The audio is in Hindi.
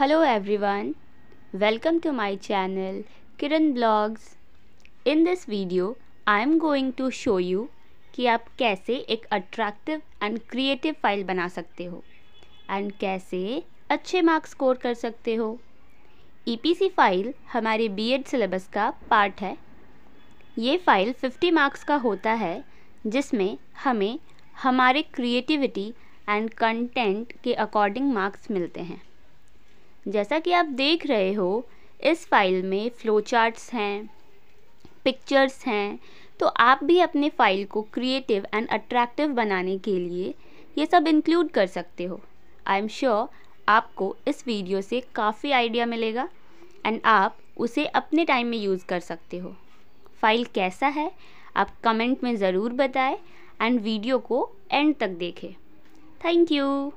hello everyone welcome to my channel Kiran blogs in this video I am going to show you कि आप कैसे एक अट्रैक्टिव एंड क्रिएटिव फाइल बना सकते हो एंड कैसे अच्छे मार्क्स स्कोर कर सकते हो ईपीसी e फाइल हमारे बीएड सिलेबस का पार्ट है ये फाइल 50 मार्क्स का होता है जिसमें हमें हमारे क्रिएटिविटी एंड कंटेंट के अकॉर्डिंग मार्क्स मिलते हैं जैसा कि आप देख रहे हो इस फाइल में फ्लो चार्ट्स हैं पिक्चर्स हैं तो आप भी अपने फाइल को क्रिएटिव एंड अट्रैक्टिव बनाने के लिए ये सब इंक्लूड कर सकते हो आई एम श्योर आपको इस वीडियो से काफ़ी आइडिया मिलेगा एंड आप उसे अपने टाइम में यूज़ कर सकते हो फाइल कैसा है आप कमेंट में ज़रूर बताएं एंड वीडियो को एंड तक देखें थैंक यू